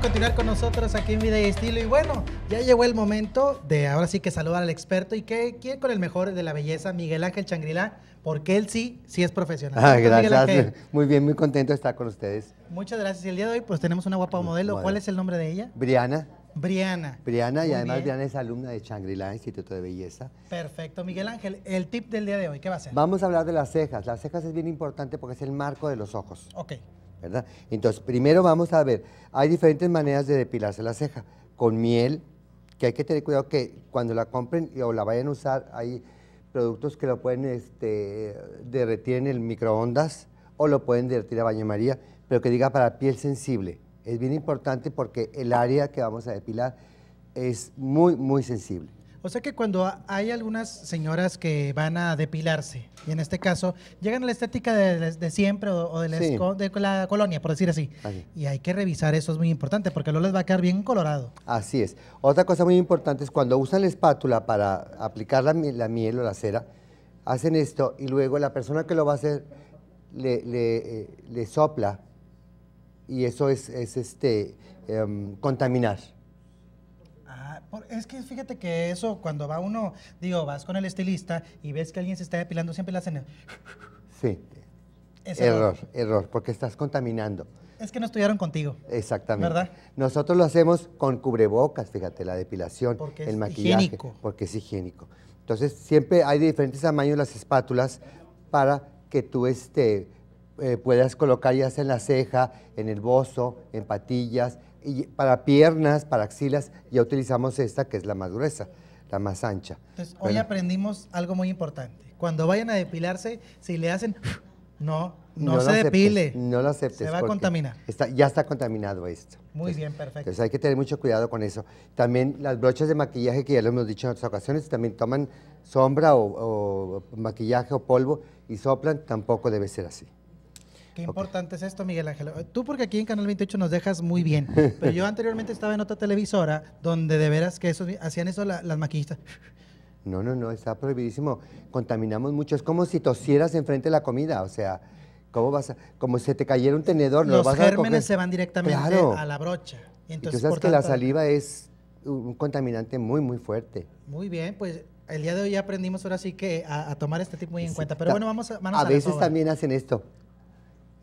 continuar con nosotros aquí en Vida y Estilo. Y bueno, ya llegó el momento de ahora sí que saludar al experto y que quiere con el mejor de la belleza, Miguel Ángel Changrila, porque él sí, sí es profesional. Ah, gracias. Muy bien, muy contento de estar con ustedes. Muchas gracias. Y el día de hoy, pues tenemos una guapa modelo. ¿Cuál es el nombre de ella? Briana. Briana. Briana, y además Briana es alumna de Changrilá, Instituto de Belleza. Perfecto. Miguel Ángel, el tip del día de hoy, ¿qué va a ser? Vamos a hablar de las cejas. Las cejas es bien importante porque es el marco de los ojos. Ok. Entonces, primero vamos a ver, hay diferentes maneras de depilarse la ceja, con miel, que hay que tener cuidado que cuando la compren o la vayan a usar, hay productos que lo pueden este, derretir en el microondas o lo pueden derretir a baño María, pero que diga para piel sensible. Es bien importante porque el área que vamos a depilar es muy, muy sensible. O sea que cuando hay algunas señoras que van a depilarse, y en este caso llegan a la estética de, siempre o, de, la colonia, por decir así. Y hay que revisar eso, es muy importante, porque luego les va a quedar bien colorado. Así es. Otra cosa muy importante es cuando usan la espátula para aplicar la, miel o la cera, hacen esto y luego la persona que lo va a hacer le, eh, sopla y eso es, este, em, contaminar. Ah, es que fíjate que eso, cuando va uno, digo, vas con el estilista y ves que alguien se está depilando, siempre la hacen. Sí. error, error, porque estás contaminando. Es que no estudiaron contigo. Exactamente. ¿Verdad? Nosotros lo hacemos con cubrebocas, fíjate, la depilación, porque el es maquillaje. Porque es higiénico. Entonces, siempre hay diferentes tamaños las espátulas para que tú este, eh, puedas colocar ya en la ceja, en el bozo, en patillas, para piernas, para axilas, ya utilizamos esta que es la más gruesa, la más ancha. Entonces, hoy aprendimos algo muy importante. Cuando vayan a depilarse, si le hacen, no, no, se depile. No lo aceptes. Se va a contaminar. Está, ya está contaminado esto. Muy bien, perfecto. Entonces hay que tener mucho cuidado con eso. También las brochas de maquillaje, que ya lo hemos dicho en otras ocasiones, también toman sombra o maquillaje o polvo y soplan, tampoco debe ser así. Qué importante es esto, Miguel Ángel. Tú porque aquí en Canal 28 nos dejas muy bien, pero yo anteriormente estaba en otra televisora donde de veras que eso, hacían eso las maquillistas. No, no, no, está prohibidísimo. Contaminamos mucho. Es como si tosieras enfrente de la comida, o sea, ¿cómo vas como si te cayera un tenedor, no los gérmenes se van directamente a la brocha. entonces, la saliva es un contaminante muy, muy fuerte. Muy bien, pues el día de hoy aprendimos ahora sí que a, tomar este tipo muy en cuenta. Pero bueno, vamos a... Vamos a, a veces también hacen esto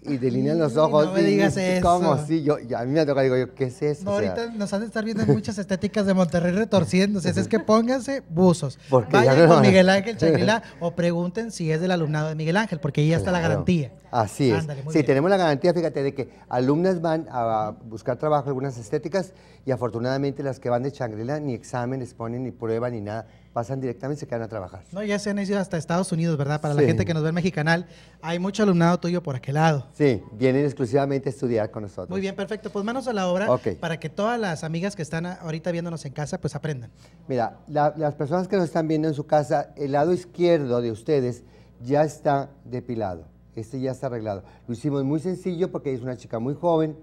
y delinean los ojos. No me digas y, eso. ¿Cómo? Sí, yo, a mí me toca, digo yo, ¿qué es eso? ahorita nos han de estar viendo muchas estéticas de Monterrey retorciéndose. es que pónganse buzos. Vayan con Miguel Ángel Chaguilá o pregunten si es del alumnado de Miguel Ángel, porque ahí está la garantía. Así es. sí, tenemos la garantía, fíjate, de que alumnas van a buscar trabajo, algunas estéticas, y afortunadamente las que van de Changrila ni exámenes exponen, ni prueba, ni nada, pasan directamente y se quedan a trabajar. No, ya se han ido hasta Estados Unidos, ¿verdad? Para la gente que nos ve en Mexicanal, hay mucho alumnado tuyo por aquel lado. Sí, vienen exclusivamente a estudiar con nosotros. Muy bien, perfecto. Pues manos a la obra para que todas las amigas que están ahorita viéndonos en casa, pues aprendan. Mira, las personas que nos están viendo en su casa, el lado izquierdo de ustedes ya está depilado este ya está arreglado. Lo hicimos muy sencillo porque es una chica muy joven.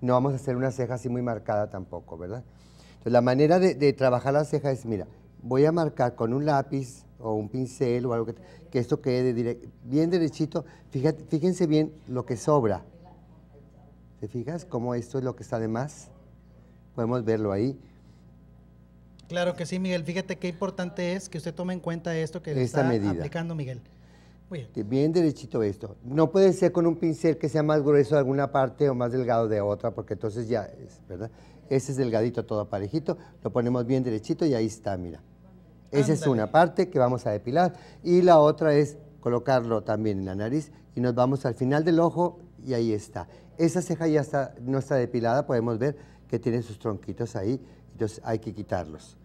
No vamos a hacer una ceja así muy marcada tampoco, ¿verdad? Entonces, la manera de, trabajar la ceja es, mira, voy a marcar con un lápiz o un pincel o algo que, esto quede bien derechito. fíjense bien lo que sobra. ¿Te fijas cómo esto es lo que está de más? Podemos verlo ahí. Claro que sí, Miguel. Fíjate qué importante es que usted tome en cuenta esto que está aplicando, Miguel. Bien. derechito esto. No puede ser con un pincel que sea más grueso de alguna parte o más delgado de otra, porque entonces ya es, ¿verdad? Ese es delgadito todo parejito, lo ponemos bien derechito y ahí está, mira. Esa es una parte que vamos a depilar y la otra es colocarlo también en la nariz y nos vamos al final del ojo y ahí está. Esa ceja ya está, no está depilada, podemos ver que tiene sus tronquitos ahí, entonces hay que quitarlos.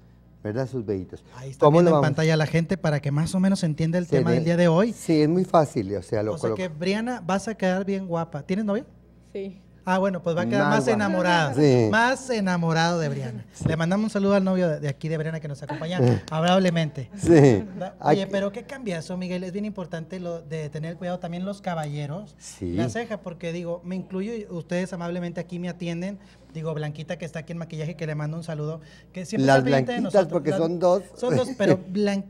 ¿verdad? Sus vellitos. Ahí está viendo en pantalla a la gente para que más o menos entienda el tema del día de hoy. Sí, es muy fácil, o sea, lo O sea que Briana vas a quedar bien guapa. ¿Tienes novio? Sí. Ah, bueno, pues va a quedar más, enamorada, Más enamorado de Briana. Le mandamos un saludo al novio de aquí de Briana que nos acompaña amablemente. Sí. Oye, pero qué cambia eso, Miguel. Es bien importante lo de tener cuidado también los caballeros. Sí. La ceja, porque digo, me incluyo, y ustedes amablemente aquí me atienden, digo, Blanquita que está aquí en maquillaje, que le mando un saludo. Que Las blanquitas, porque son dos. Son dos, pero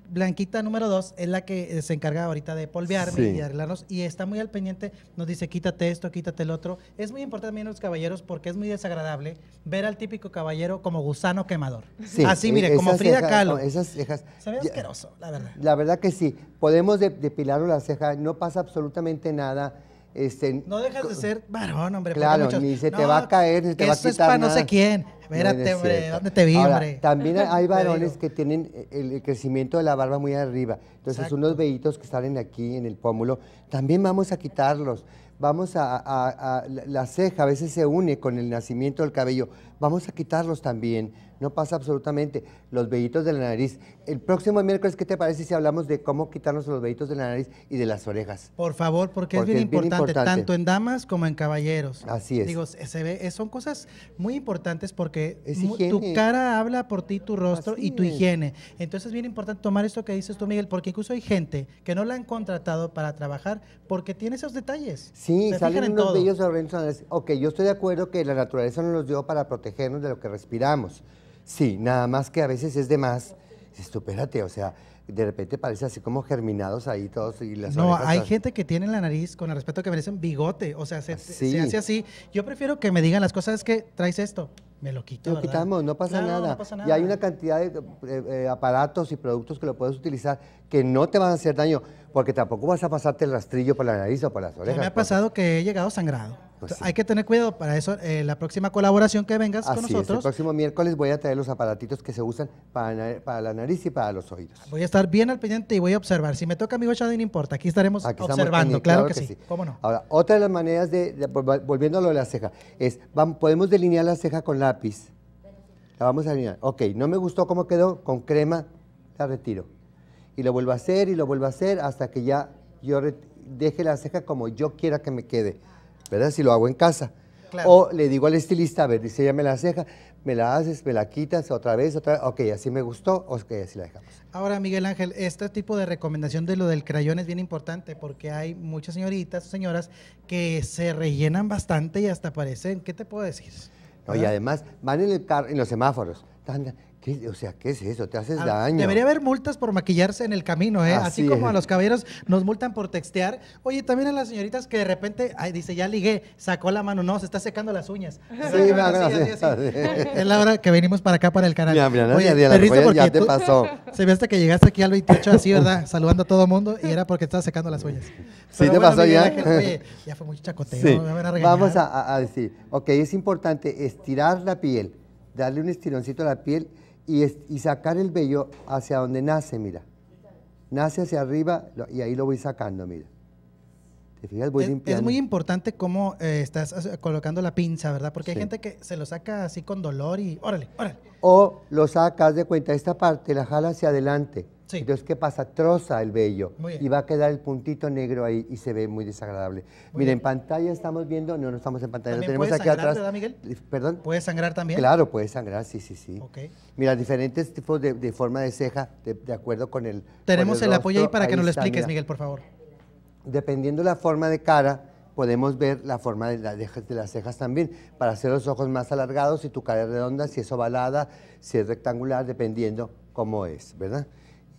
Blanquita número dos es la que eh, se encarga ahorita de polvearme y arreglarnos y está muy al pendiente, nos dice, quítate esto, quítate el otro. Es muy importante también los caballeros porque es muy desagradable ver al típico caballero como gusano quemador. Así, e-, mire, como Frida Kahlo. esas cejas. Se ve asqueroso, la verdad. La verdad que sí. Podemos depilar la ceja, no pasa absolutamente nada este, no dejas de ser varón, hombre. Claro, ni se te va a caer, ni se te va a quitar. Eso es para no sé quién. Mírate, hombre, ¿dónde te vi, hombre? También hay varones que tienen eh, el crecimiento de la barba muy arriba. Entonces, unos vellitos que salen aquí en el pómulo, también vamos a quitarlos. Vamos a, a, La ceja a veces se une con el nacimiento del cabello. Vamos a quitarlos también. No pasa absolutamente los vellitos de la nariz. El próximo miércoles, ¿qué te parece si hablamos de cómo quitarnos los vellitos de la nariz y de las orejas? Por favor, porque, es, bien, importante, tanto en damas como en caballeros. Así es. Digo, se ve, son cosas muy importantes porque tu cara habla por ti, tu rostro y tu higiene. Entonces es bien importante tomar esto que dices tú, Miguel, porque incluso hay gente que no la han contratado para trabajar porque tiene esos detalles. Sí, se salen unos vellos de Ok, yo estoy de acuerdo que la naturaleza nos dio para protegernos de lo que respiramos. Sí, nada más que a veces es de más. Estupérate, o sea, de repente parece así como germinados ahí todos y las No, hay gente que tiene la nariz, con el respeto que merecen, bigote. O sea, se, ah, se hace así. Yo prefiero que me digan las cosas que traes esto me lo quito. lo quitamos, no pasa, nada. Y hay una cantidad de eh, eh, aparatos y productos que lo puedes utilizar que no te van a hacer daño, porque tampoco vas a pasarte el rastrillo por la nariz o por las orejas. me ha pasado pues. que he llegado sangrado. Pues hay que tener cuidado para eso. Eh, la próxima colaboración que vengas con nosotros. el próximo miércoles voy a traer los aparatitos que se usan para, para, la nariz y para los oídos. Voy a estar bien al pendiente y voy a observar. Si me toca a mi no importa. Aquí estaremos observando, claro, que, sí. ¿Cómo no? Ahora, otra de las maneras de, volviendo a lo de la ceja, es podemos delinear la ceja con la lápiz. La vamos a alinear. Ok, no me gustó cómo quedó, con crema la retiro. Y lo vuelvo a hacer y lo vuelvo a hacer hasta que ya yo deje la ceja como yo quiera que me quede. ¿Verdad? Si lo hago en casa. O le digo al estilista, a ver, dice, ya me la ceja, me la haces, me la quitas otra vez, otra vez. Ok, así me gustó, ok, así la dejamos. Ahora, Miguel Ángel, este tipo de recomendación de lo del crayón es bien importante porque hay muchas señoritas señoras que se rellenan bastante y hasta parecen, ¿qué te puedo decir? Y además van en, el en los semáforos o sea, ¿qué es eso? Te haces daño. Debería haber multas por maquillarse en el camino, ¿eh? Así, como a los caballeros nos multan por textear. Oye, también a las señoritas que de repente, dice, ya ligué, sacó la mano. No, se está secando las uñas. Sí, Es la hora que venimos para acá, para el canal. Oye, ya te pasó. Se ve hasta que llegaste aquí al 28 así, ¿verdad? Saludando a todo el mundo y era porque estaba secando las uñas. Sí, te pasó ya. ya fue muy chacoteo. Vamos a, a decir, ok, es importante estirar la piel, darle un estironcito a la piel y, sacar el vello hacia donde nace, mira. Nace hacia arriba y ahí lo voy sacando, mira. ¿Te fijas? es, muy importante cómo eh, estás colocando la pinza, ¿verdad? Porque hay gente que se lo saca así con dolor y órale, órale. O lo sacas de cuenta, esta parte la jala hacia adelante entonces, ¿qué pasa? Troza el vello y va a quedar el puntito negro ahí y se ve muy desagradable. Mira, en pantalla estamos viendo, no, no estamos en pantalla, lo tenemos aquí atrás. Miguel? ¿Perdón? ¿Puede sangrar también? Claro, puede sangrar, sí, sí, sí. Okay. Mira, diferentes tipos de, forma de ceja, de, acuerdo con el. Tenemos el, apoyo ahí para que nos lo expliques, Miguel, por favor. Dependiendo la forma de cara, podemos ver la forma de, de, las cejas también, para hacer los ojos más alargados, si tu cara es redonda, si es ovalada, si es rectangular, dependiendo cómo es, ¿verdad?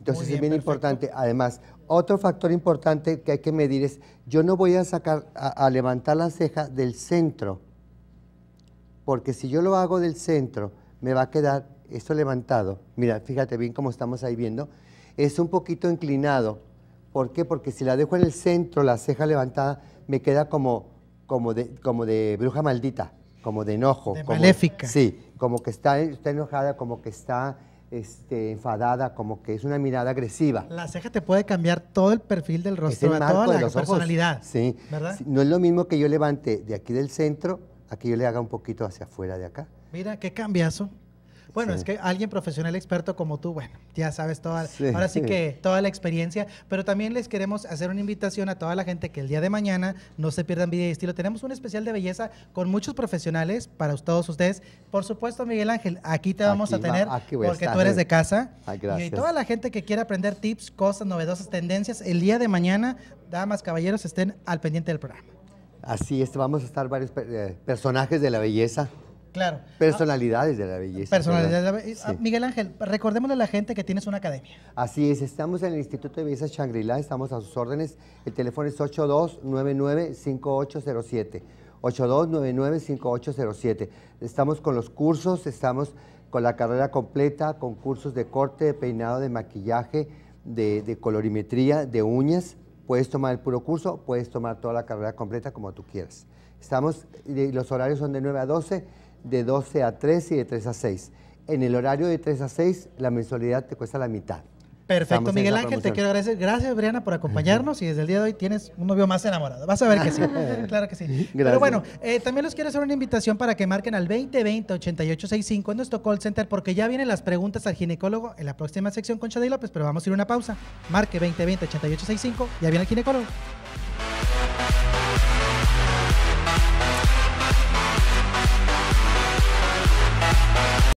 Entonces es bien importante. Además, otro factor importante que hay que medir es, yo no voy a sacar, a, levantar la ceja del centro, porque si yo lo hago del centro, me va a quedar esto levantado. Mira, fíjate bien cómo estamos ahí viendo. Es un poquito inclinado. ¿Por qué? Porque si la dejo en el centro, la ceja levantada, me queda como, como, de, como de bruja maldita, como de enojo. De como, maléfica. Sí, como que está, está enojada, como que está este, enfadada, como que es una mirada agresiva. La ceja te puede cambiar todo el perfil del rostro, toda la personalidad. No es lo mismo que yo levante de aquí del centro a que yo le haga un poquito hacia afuera de acá. Mira, qué cambiazo. Bueno, es que alguien profesional experto como tú, bueno, ya sabes toda, ahora sí que toda la experiencia, pero también les queremos hacer una invitación a toda la gente que el día de mañana no se pierdan Vida y Estilo. Tenemos un especial de belleza con muchos profesionales para todos ustedes. Por supuesto, Miguel Ángel, aquí te vamos a tener porque tú eres de casa. Ah, y toda la gente que quiera aprender tips, cosas novedosas, tendencias, el día de mañana, damas, caballeros, estén al pendiente del programa. Así es, vamos a estar varios eh, personajes de la belleza Claro. Personalidades de la belleza. Ah, personalidades ah, Miguel Ángel, recordémosle a la gente que tienes una academia. Así es, estamos en el Instituto de Belleza Shangri-La, estamos a sus órdenes. El teléfono es 8299-5807. 8299-5807. Estamos con los cursos, estamos con la carrera completa, con cursos de corte, de peinado, de maquillaje, de, de colorimetría, de uñas. Puedes tomar el puro curso, puedes tomar toda la carrera completa como tú quieras. Estamos, los horarios son de 9 a 12 de 12 a 3 y de 3 a 6. En el horario de 3 a 6, la mensualidad te cuesta la mitad. Perfecto, Miguel Ángel, te quiero agradecer. Gracias, Briana, por acompañarnos y desde el día de hoy tienes un novio más enamorado. Vas a ver que sí, claro que sí. Pero bueno, eh, también les quiero hacer una invitación para que marquen al 2020-8865 en nuestro call center porque ya vienen las preguntas al ginecólogo en la próxima sección con Chaday López, pero vamos a ir a una pausa. Marque 2020-8865, ya viene el ginecólogo.